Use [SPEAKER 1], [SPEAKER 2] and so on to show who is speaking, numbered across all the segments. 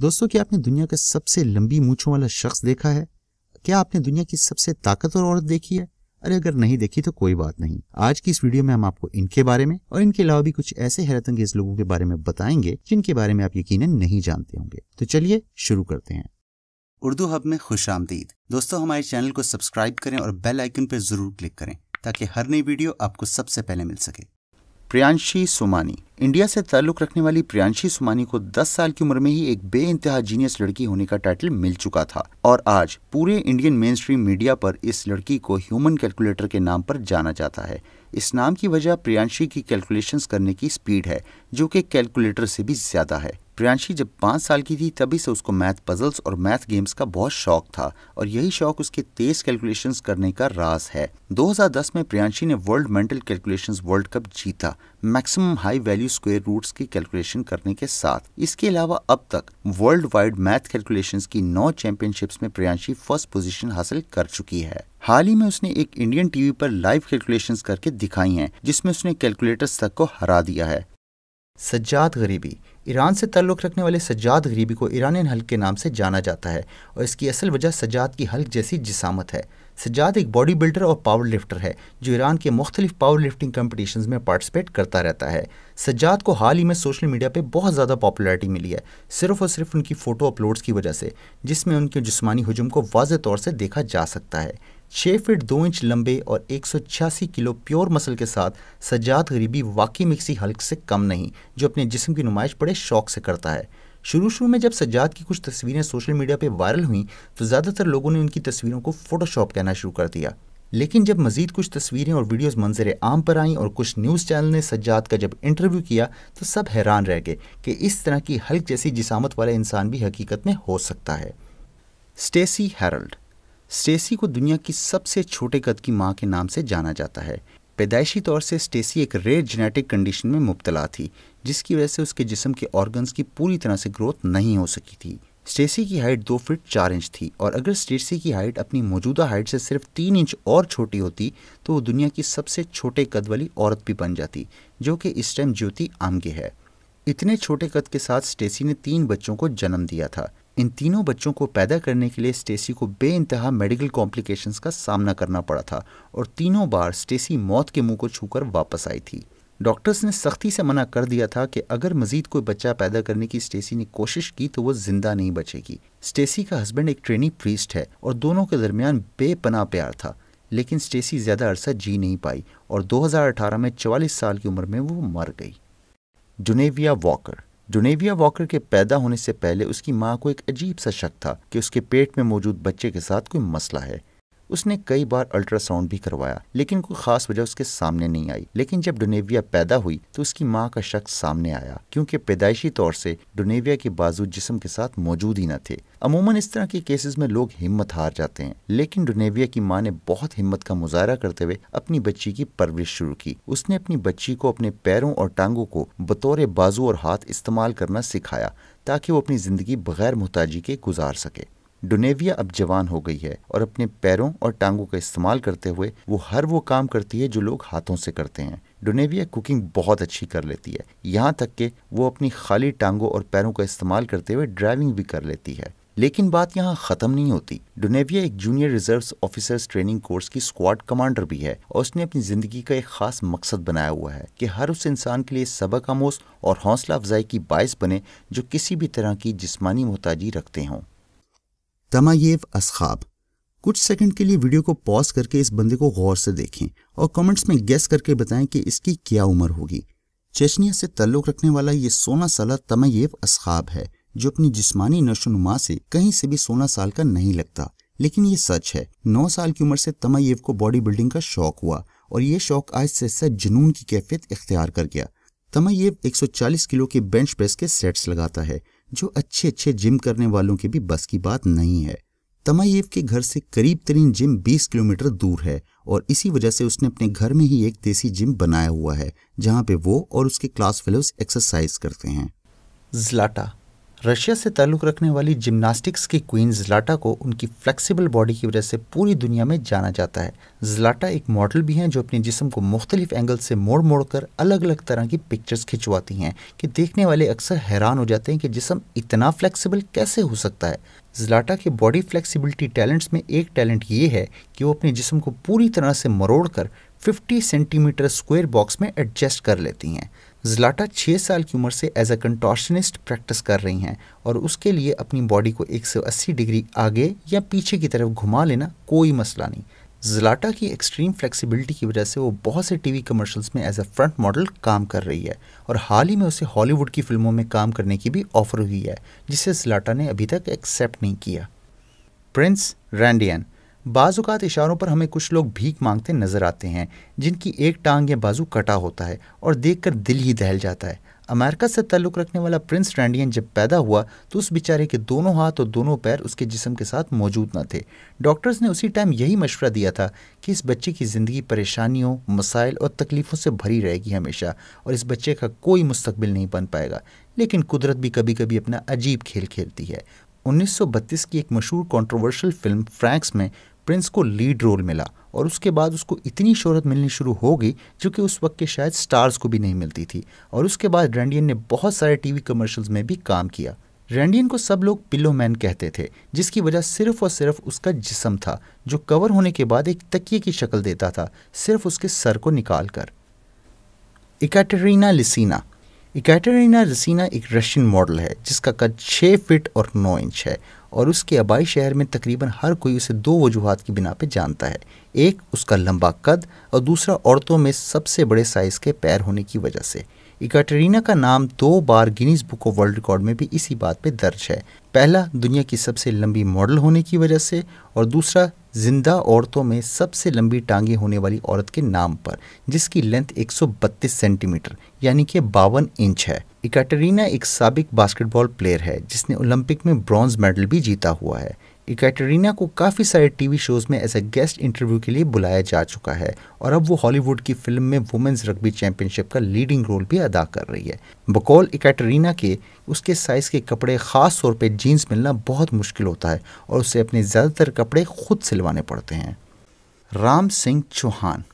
[SPEAKER 1] दोस्तों क्या आपने दुनिया का सबसे लंबी मूछों वाला शख्स देखा है क्या आपने दुनिया की सबसे ताकतवर औरत देखी है अरे अगर नहीं देखी तो कोई बात नहीं आज की इस वीडियो में हम आपको इनके बारे में और इनके अलावा भी कुछ ऐसे अंगेज लोगों के बारे में बताएंगे जिनके बारे में आप यकीन नहीं जानते होंगे तो चलिए शुरू करते हैं उर्दू हब में खुश दोस्तों हमारे चैनल को सब्सक्राइब करें और बेल आइकन पर जरूर क्लिक करें ताकि हर नई वीडियो आपको सबसे पहले मिल सके प्रियांशी सुमानी इंडिया से ताल्लुक रखने वाली प्रियांशी सुमानी को 10 साल की उम्र में ही एक बे इंतहा जीनियस लड़की होने का टाइटल मिल चुका था और आज पूरे इंडियन मेन स्ट्रीम मीडिया पर इस लड़की को ह्यूमन कैलकुलेटर के नाम पर जाना जाता है इस नाम की वजह प्रियांशी की कैलकुलेशंस करने की स्पीड है जो कि कैलकुलेटर से भी ज्यादा है प्रियांशी जब पाँच साल की थी तभी से उसको मैथ पजल्स और मैथ गेम्स का बहुत शौक था और यही शौक उसके तेज कैलकुलेशन करने का राज है 2010 में प्रियांशी ने world mental calculation world cup जीता maximum high value square roots की कैलकुलेशन करने के साथ इसके अलावा अब तक वर्ल्ड वाइड मैथ कैलकुलेशन की नौ चैंपियनशिप्स में प्रियांशी फर्स्ट पोजीशन हासिल कर चुकी है हाल ही में उसने एक इंडियन टीवी पर लाइव कैलकुलेशंस करके दिखाई हैं जिसमें उसने कैलकुलेटर्स तक को हरा दिया है सज्जाद गरीबी ईरान से ताल्लुक़ रखने वाले सज्जाद गरीबी को ईरानियन हल्क के नाम से जाना जाता है और इसकी असल वजह सज्जाद की हल्क जैसी जिसामत है सज्जाद एक बॉडी बिल्डर और पावर लिफ्टर है जो ईरान के मुख्तलिफ पावर लिफ्टिंग कम्पटिशन में पार्टिसिपेट करता रहता है सज्जाद को हाल ही में सोशल मीडिया पर बहुत ज़्यादा पॉपुलरिटी मिली है सिर्फ और सिर्फ उनकी फ़ोटो अपलोड्स की वजह से जिसमें उनके जिसमानी हजुम को वाज तौर से देखा जा सकता है छः फीट दो इंच लंबे और एक किलो प्योर मसल के साथ सजात गरीबी वाकई मिक्सी हल्क से कम नहीं जो अपने जिस्म की नुमाइश बड़े शौक से करता है शुरू शुरू में जब सज्जाद की कुछ तस्वीरें सोशल मीडिया पर वायरल हुई तो ज़्यादातर लोगों ने उनकी तस्वीरों को फ़ोटोशॉप कहना शुरू कर दिया लेकिन जब मजीद कुछ तस्वीरें और वीडियोस मंजर आम पर आईं और कुछ न्यूज़ चैनल ने सज्जाद का जब इंटरव्यू किया तो सब हैरान रह गए कि इस तरह की हल्क जैसी जिसामत वाला इंसान भी हकीकत में हो सकता है स्टेसी हेरल्ड स्टेसी को दुनिया की सबसे छोटे कद की माँ के नाम से जाना जाता है पैदाइशी तौर से स्टेसी एक रेयर जेनेटिक कंडीशन में मुबतला थी जिसकी वजह से उसके जिसम के ऑर्गन्स की पूरी तरह से ग्रोथ नहीं हो सकी थी स्टेसी की हाइट दो फीट चार इंच थी और अगर स्टेसी की हाइट अपनी मौजूदा हाइट से सिर्फ तीन इंच और छोटी होती तो वो दुनिया की सबसे छोटे कद वाली औरत भी बन जाती जो कि इस टाइम ज्योति आमगे है इतने छोटे कद के साथ स्टेसी ने तीन बच्चों को जन्म दिया था इन तीनों बच्चों को पैदा करने के लिए स्टेसी को बे इंतहा मेडिकल कॉम्प्लिकेशंस का सामना करना पड़ा था और तीनों बार स्टेसी मौत के मुंह को छूकर वापस आई थी डॉक्टर्स ने सख्ती से मना कर दिया था कि अगर मजीद कोई बच्चा पैदा करने की स्टेसी ने कोशिश की तो वो जिंदा नहीं बचेगी स्टेसी का हस्बैंड एक ट्रेनी प्रीस्ट है और दोनों के दरमियान बेपना प्यार था लेकिन स्टेसी ज़्यादा अरसा जी नहीं पाई और 2018 में 44 साल की उम्र में वो मर गई जुनेविया वॉकर डोनेविया वॉकर के पैदा होने से पहले उसकी माँ को एक अजीब सा शक था कि उसके पेट में मौजूद बच्चे के साथ कोई मसला है उसने कई बार अल्ट्रासाउंड भी करवाया लेकिन कोई खास वजह उसके सामने नहीं आई लेकिन जब डोनेविया पैदा हुई तो उसकी माँ का शख्स सामने आया क्योंकि पैदाइशी तौर से डोनेविया के बाजू जिसम के साथ मौजूद ही न थे अमूमन इस तरह के केसेस में लोग हिम्मत हार जाते हैं लेकिन डोनेविया की माँ ने बहुत हिम्मत का मुजाहरा करते हुए अपनी बच्ची की परवरिश शुरू की उसने अपनी बच्ची को अपने पैरों और टांगों को बतौर बाजू और हाथ इस्तेमाल करना सिखाया ताकि वो अपनी ज़िंदगी बगैर मोहताजी के गुजार सके डोनेविया अब जवान हो गई है और अपने पैरों और टांगों का इस्तेमाल करते हुए वो हर वो काम करती है जो लोग हाथों से करते हैं डोनेविया कुकिंग बहुत अच्छी कर लेती है यहाँ तक कि वो अपनी खाली टांगों और पैरों का इस्तेमाल करते हुए ड्राइविंग भी कर लेती है लेकिन बात यहाँ खत्म नहीं होती डोनेविया एक junior reserve officers training course की स्क्वाड कमांडर भी है और उसने अपनी जिंदगी का एक खास मकसद बनाया हुआ है कि हर उस इंसान के लिए सबक आमोश और हौसला अफजाई की बायस बने जो किसी भी तरह की जिस्मानी मोहताजी रखते हों तमायेव असखाब कुछ सेकंड के लिए वीडियो को पॉज करके इस बंदे को गौर से देखें और कमेंट्स में गेस करके बताएं कि इसकी क्या उम्र होगी चेचनिया से तल्लुक रखने वाला ये सोलह साल तमायेव असखाब है जो अपनी जिस्मानी नशोनुमा से कहीं से भी सोलह साल का नहीं लगता लेकिन ये सच है नौ साल की उम्र से तमायेव को बॉडी बिल्डिंग का शौक हुआ और ये शौक आज से सच जुनून की कैफियत इख्तियार कर गया तमायेव 140 किलो के बेंच प्रेस के सेट्स लगाता है जो अच्छे अच्छे जिम करने वालों के भी बस की बात नहीं है तमायेव के घर से करीब तरीन जिम 20 किलोमीटर दूर है और इसी वजह से उसने अपने घर में ही एक देसी जिम बनाया हुआ है जहाँ पे वो और उसके क्लास फेलोज एक्सरसाइज करते हैं जलाटा रशिया से ताल्लुक़ रखने वाली जिम्नास्टिक्स की क्वीन जलाटा को उनकी फ्लेक्सिबल बॉडी की वजह से पूरी दुनिया में जाना जाता है जलाटा एक मॉडल भी हैं जो अपने जिस्म को मुख्तलिफ एंगल से मोड़ मोड़ कर अलग अलग तरह की पिक्चर्स खिंचवाती हैं कि देखने वाले अक्सर हैरान हो जाते हैं कि जिसम इतना फ्लेक्सिबल कैसे हो सकता है जलाटा के बॉडी फ्लेक्सिबिलिटी टैलेंट्स में एक टैलेंट ये है कि वो अपने जिसम को पूरी तरह से मरोड़ कर फिफ्टी सेंटीमीटर स्क्वेयर बॉक्स में एडजस्ट कर लेती हैं जलाटा छः साल की उम्र से एज अ कंटॉर्शनिस्ट प्रैक्टिस कर रही हैं और उसके लिए अपनी बॉडी को 180 डिग्री आगे या पीछे की तरफ घुमा लेना कोई मसला नहीं जलाटा की एक्सट्रीम फ्लेक्सिबिलिटी की वजह से वो बहुत से टीवी कमर्शियल्स में एज अ फ्रंट मॉडल काम कर रही है और हाल ही में उसे हॉलीवुड की फिल्मों में काम करने की भी ऑफर हुई है जिसे जलाटा ने अभी तक एक्सेप्ट नहीं किया प्रिंस रैंडियन बाज़ात इशारों पर हमें कुछ लोग भीख मांगते नज़र आते हैं जिनकी एक टांग या बाजू कटा होता है और देखकर दिल ही दहल जाता है अमेरिका से ताल्लुक़ रखने वाला प्रिंस रैंडियन जब पैदा हुआ तो उस बेचारे के दोनों हाथ और दोनों पैर उसके जिसम के साथ मौजूद न थे डॉक्टर्स ने उसी टाइम यही मशवरा दिया था कि इस बच्चे की ज़िंदगी परेशानियों मसाइल और तकलीफ़ों से भरी रहेगी हमेशा और इस बच्चे का कोई मुस्तबिल नहीं बन पाएगा लेकिन कुदरत भी कभी कभी अपना अजीब खेल खेलती है 1932 की एक मशहूर कंट्रोवर्शियल फिल्म फ्रैंक्स में प्रिंस को लीड रोल मिला और उसके बाद उसको इतनी शोहरत मिलनी शुरू हो गई जो कि उस वक्त के शायद स्टार्स को भी नहीं मिलती थी और उसके बाद रैंडियन ने बहुत सारे टीवी कमर्शियल्स में भी काम किया रैंडियन को सब लोग पिल्लो मैन कहते थे जिसकी वजह सिर्फ और सिर्फ उसका जिसम था जो कवर होने के बाद एक तकिए की शक्ल देता था सिर्फ उसके सर को निकाल कर इकैटरीना लिसीना इकैटरीना लिसीना एक रशियन मॉडल है जिसका कद छः फिट और नौ इंच है और उसके आबाई शहर में तकरीबन हर कोई उसे दो वजूहत की बिना पर जानता है एक उसका लंबा कद और दूसरा औरतों में सबसे बड़े साइज़ के पैर होने की वजह से इकाटरीना का नाम दो बार Guinness book of world record में भी इसी बात पर दर्ज है पहला दुनिया की सबसे लंबी मॉडल होने की वजह से और दूसरा जिंदा औरतों में सबसे लंबी टांगे होने वाली औरत के नाम पर जिसकी लेंथ 132 सेंटीमीटर यानी कि बावन इंच है इकैटरीना एक सबक बास्केटबॉल प्लेयर है जिसने ओलंपिक में ब्रॉन्ज मेडल भी जीता हुआ है इकैटरीना को काफ़ी सारे टीवी शोज़ में एज ए गेस्ट इंटरव्यू के लिए बुलाया जा चुका है और अब वो हॉलीवुड की फिल्म में वुमेंस रग्बी चैंपियनशिप का लीडिंग रोल भी अदा कर रही है बकौल इकैटरीना के उसके साइज़ के कपड़े ख़ास तौर पर जीन्स मिलना बहुत मुश्किल होता है और उसे अपने ज़्यादातर कपड़े खुद सिलवाने पड़ते हैं राम सिंह चौहान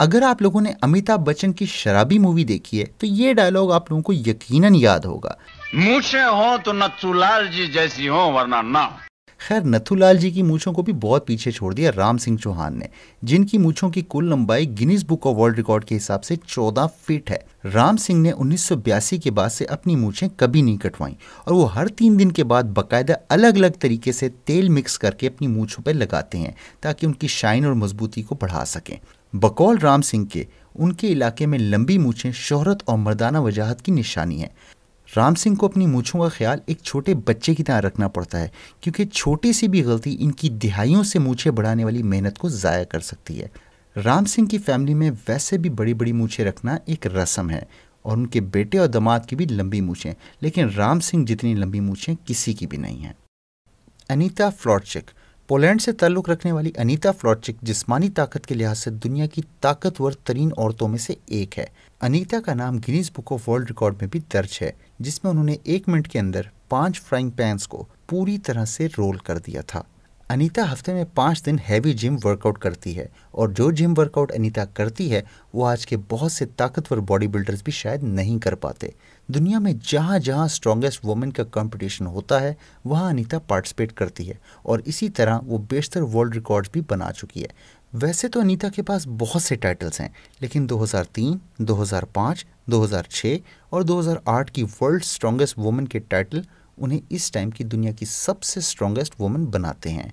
[SPEAKER 1] अगर आप लोगों ने अमिताभ बच्चन की शराबी मूवी देखी है तो ये डायलॉग आप लोगों को यकीनन याद होगा मूछे हो तो नथुलाल जी जैसी हो वरना ना खैर नथुलाल जी की मूछों को भी बहुत पीछे छोड़ दिया राम सिंह चौहान ने जिनकी मूछों की कुल लंबाई Guinness book of world record के हिसाब से 14 फीट है राम सिंह ने उन्नीस के बाद से अपनी मूछें कभी नहीं कटवाई और वो हर तीन दिन के बाद बाकायदा अलग अलग तरीके से तेल मिक्स करके अपनी मूछों पर लगाते हैं ताकि उनकी शाइन और मजबूती को बढ़ा सकें बकौल राम सिंह के उनके इलाके में लंबी मूछें शोहरत और मर्दाना वजाहत की निशानी है राम सिंह को अपनी मूछों का ख्याल एक छोटे बच्चे की तरह रखना पड़ता है क्योंकि छोटी सी भी गलती इनकी दिहाइयों से मूछें बढ़ाने वाली मेहनत को ज़ाया कर सकती है राम सिंह की फैमिली में वैसे भी बड़ी बड़ी मूछें रखना एक रस्म है और उनके बेटे और दामाद की भी लंबी मूछें लेकिन राम सिंह जितनी लंबी मूछें किसी की भी नहीं हैं अनीता फ्लॉटचिक पोलैंड से ताल्लुक़ रखने वाली अनीता फ्लॉटचिक जिस्मानी ताकत के लिहाज से दुनिया की ताकतवर तरीन औरतों में से एक है अनीता का नाम Guinness book of world record में भी दर्ज है जिसमें उन्होंने एक मिनट के अंदर पांच फ्राइंग पैंस को पूरी तरह से रोल कर दिया था अनीता हफ्ते में पाँच दिन हैवी जिम वर्कआउट करती है और जो जिम वर्कआउट अनीता करती है वो आज के बहुत से ताकतवर बॉडी बिल्डर्स भी शायद नहीं कर पाते दुनिया में जहाँ जहाँ स्ट्रॉन्गेस्ट वुमेन का कंपटीशन होता है वहाँ अनीता पार्टिसिपेट करती है और इसी तरह वो बेशतर वर्ल्ड रिकॉर्ड्स भी बना चुकी है वैसे तो अनीता के पास बहुत से टाइटल्स हैं लेकिन 2003, 2005, 2006 और 2008 की वर्ल्ड स्ट्रॉन्गेस्ट वुमेन के टाइटल उन्हें इस टाइम की दुनिया की सबसे स्ट्रॉन्गेस्ट वुमन बनाते हैं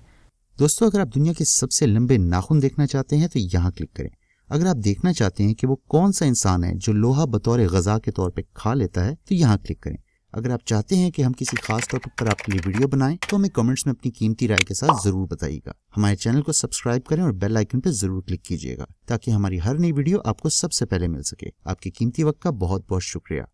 [SPEAKER 1] दोस्तों अगर आप दुनिया के सबसे लंबे नाखून देखना चाहते हैं तो यहाँ क्लिक करें अगर आप देखना चाहते हैं कि वो कौन सा इंसान है जो लोहा बतौर गजा के तौर पर खा लेता है तो यहाँ क्लिक करें अगर आप चाहते हैं कि हम किसी खास टॉपिक पर आपके लिए वीडियो बनाएं तो हमें कमेंट्स में अपनी कीमती राय के साथ जरूर बताइएगा हमारे चैनल को सब्सक्राइब करें और बेल आइकन पर जरूर क्लिक कीजिएगा ताकि हमारी हर नई वीडियो आपको सबसे पहले मिल सके आपके कीमती वक्त का बहुत बहुत शुक्रिया